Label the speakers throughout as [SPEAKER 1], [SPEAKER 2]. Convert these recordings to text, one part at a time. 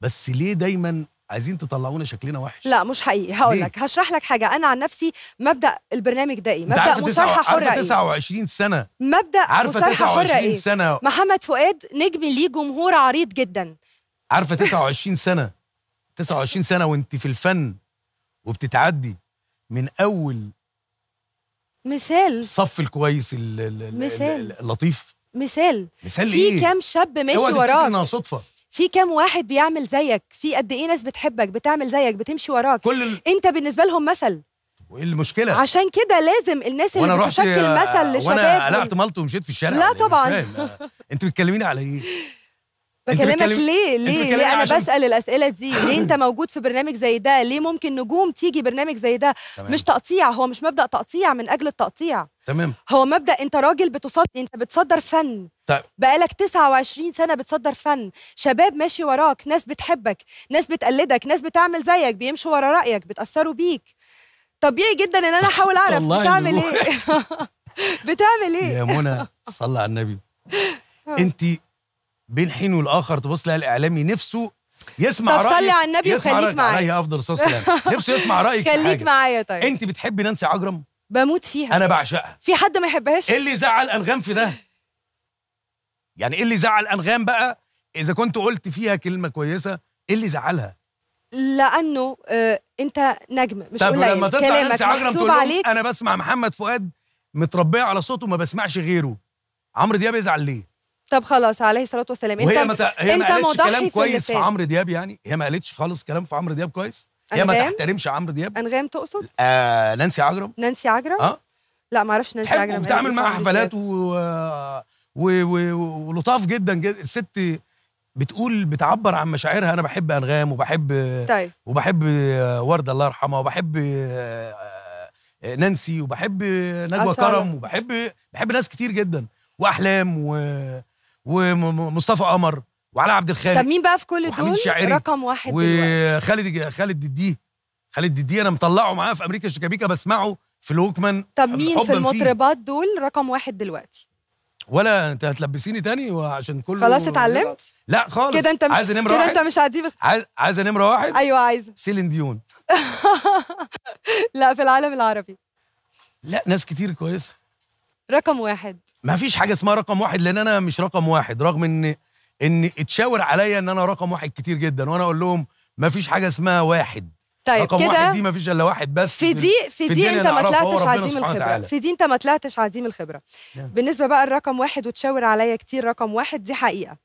[SPEAKER 1] بس ليه دايما عايزين تطلعونا شكلنا وحش
[SPEAKER 2] لا مش حقيقي هقول لك هشرح لك حاجه انا عن نفسي مبدا البرنامج ده ايه مبدا مصارحه حره عارفه إيه؟
[SPEAKER 1] 29 سنه
[SPEAKER 2] مبدا عارفه 29 حرة إيه؟ سنه محمد فؤاد نجم ليه جمهور عريض جدا
[SPEAKER 1] عارفه 29 سنه 29 سنه وانت في الفن وبتتعدي من اول مثال الصف الكويس مثال اللطيف
[SPEAKER 2] مثال مثال في إيه؟ كام شاب ماشي وراك صدفه في كام واحد بيعمل زيك في قد ايه ناس بتحبك بتعمل زيك بتمشي وراك كل ال... انت بالنسبه لهم مثل وايه المشكله عشان كده لازم الناس اللي بتشكل مثل للشباب وانا قلعت
[SPEAKER 1] مالطو ومشيت في الشارع لا طبعا انت بتكلميني على ايه
[SPEAKER 2] بكلمك بتكلم... ليه ليه, ليه انا عشان... بسال الاسئله دي ليه انت موجود في برنامج زي ده ليه ممكن نجوم تيجي برنامج زي ده تمام. مش تقطيع هو مش مبدا تقطيع من اجل التقطيع تمام هو مبدا انت راجل بتصدر انت بتصدر فن طيب بقالك 29 سنه بتصدر فن شباب ماشي وراك ناس بتحبك ناس بتقلدك ناس بتعمل زيك بيمشوا ورا رايك بيتاثروا بيك طبيعي جدا ان انا احاول اعرف بتعمل ايه بتعمل ايه يا منى
[SPEAKER 1] صلي على النبي آه. انت بين حين والاخر تبص لها الاعلامي نفسه يسمع طب رايك صلي على النبي وخليك معايا عليه افضل الصلاه والسلام نفسه يسمع رايك خليك معايا طيب انت بتحبي نانسي عجرم بموت فيها انا بعشقها
[SPEAKER 2] في حد ما يحبهاش ايه اللي زعل
[SPEAKER 1] انغام في ده يعني ايه اللي زعل انغام بقى اذا كنت قلت فيها كلمه كويسه ايه اللي زعلها
[SPEAKER 2] لانه آه انت نجم مش طب لما تطلع نانسي عجرم تقول عليك انا بسمع
[SPEAKER 1] محمد فؤاد متربيه على صوته ما بسمعش غيره عمرو دياب يزعل ليه
[SPEAKER 2] طب خلاص عليه الصلاه والسلام انت مت... هي انت ما قالتش كلام كويس في, في عمرو
[SPEAKER 1] دياب يعني هي ما قالتش خالص كلام في عمرو دياب كويس هي ما تحترمش عمرو دياب
[SPEAKER 2] انغام تقصد
[SPEAKER 1] آه نانسي عجرم
[SPEAKER 2] نانسي عجرم اه لا ما اعرفش نانسي عجرم بتعمل معاها حفلات و...
[SPEAKER 1] و... و... ولطاف جدا جدا الست بتقول بتعبر عن مشاعرها انا بحب انغام وبحب طيب. وبحب آه، ورده الله يرحمها وبحب آه، آه، نانسي وبحب نجوى كرم وبحب بحب ناس كتير جدا واحلام و ومصطفى قمر وعلاء عبد الخالق طب مين
[SPEAKER 2] بقى في كل دول شعري رقم واحد
[SPEAKER 1] وخالد خالد دديه خالد دديه انا مطلعه معاه في امريكا الشيكابيكا بسمعه في الوكمان طب مين في المطربات
[SPEAKER 2] دول رقم واحد دلوقتي
[SPEAKER 1] ولا انت هتلبسيني تاني وعشان كله خلاص اتعلمت؟ لا خالص كده انت مش عايزه نمره واحد كده انت مش عايزه عايز عايزه نمره واحد؟ ايوه عايزه سيلين ديون
[SPEAKER 2] لا في العالم العربي
[SPEAKER 1] لا ناس كتير كويسه
[SPEAKER 2] رقم واحد
[SPEAKER 1] ما فيش حاجه اسمها رقم واحد لان انا مش رقم واحد رغم ان ان اتشاور عليا ان انا رقم واحد كتير جدا وانا اقول لهم ما فيش حاجه اسمها واحد طيب رقم كده واحد دي ما فيش الا واحد بس في دي في, دي انت ما طلعتش عديم الخبره تعالى. في دي
[SPEAKER 2] انت ما طلعتش عديم الخبره بالنسبه بقى الرقم واحد وتشاور عليا كتير رقم واحد دي حقيقه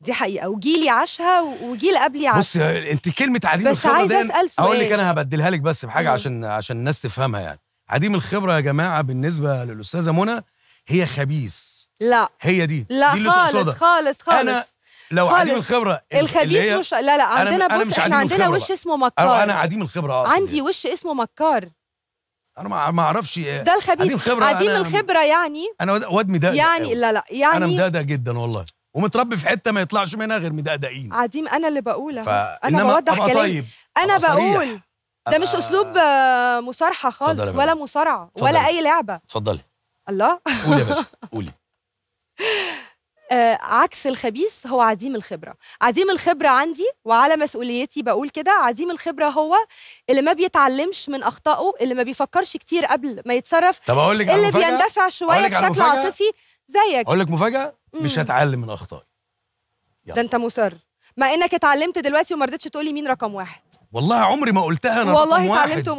[SPEAKER 2] دي حقيقه وجيلي عاشها وجيل قبلي عاشها
[SPEAKER 1] بص انت كلمه عديم بس الخبره عايز اسال سؤال اقول لك انا هبدلها لك بس بحاجه عشان عشان الناس تفهمها يعني عديم الخبره يا جماعه بالنسبه للاستاذه منى هي خبيث لا هي دي لا دي اللي خالص تقصدها. خالص
[SPEAKER 2] خالص انا لو خالص. عديم الخبره الخبيث مش لا لا عندنا أنا بص احنا عندنا وش اسمه مكار انا عديم
[SPEAKER 1] الخبره أصلاً عندي
[SPEAKER 2] وش اسمه مكار
[SPEAKER 1] انا ما اعرفش ده الخبيث عديم الخبره عديم الخبره يعني انا واد مدقدق يعني لا لا يعني انا مدقدق جدا والله ومتربي في حته ما يطلعش منها غير مدقدقين
[SPEAKER 2] عديم انا اللي بقولها انا بوضح كلامي طيب. انا بقول ده مش اسلوب آه، مصارحه خالص ولا مصارعه ولا اي لعبه اتفضلي الله قولي يا باشا قولي آه، عكس الخبيث هو عديم الخبره عديم الخبره عندي وعلى مسؤوليتي بقول كده عديم الخبره هو اللي ما بيتعلمش من اخطائه اللي ما بيفكرش كتير قبل ما يتصرف طب اقول لك اللي بيندفع شويه بشكل عاطفي زيك اقول لك مفاجاه مش
[SPEAKER 1] هتعلم من اخطائي
[SPEAKER 2] ده انت مصر مع انك اتعلمت دلوقتي وما رضيتش تقولي مين رقم واحد
[SPEAKER 1] والله عمري ما قلتها انا والله رقم واحد والله اتعلمت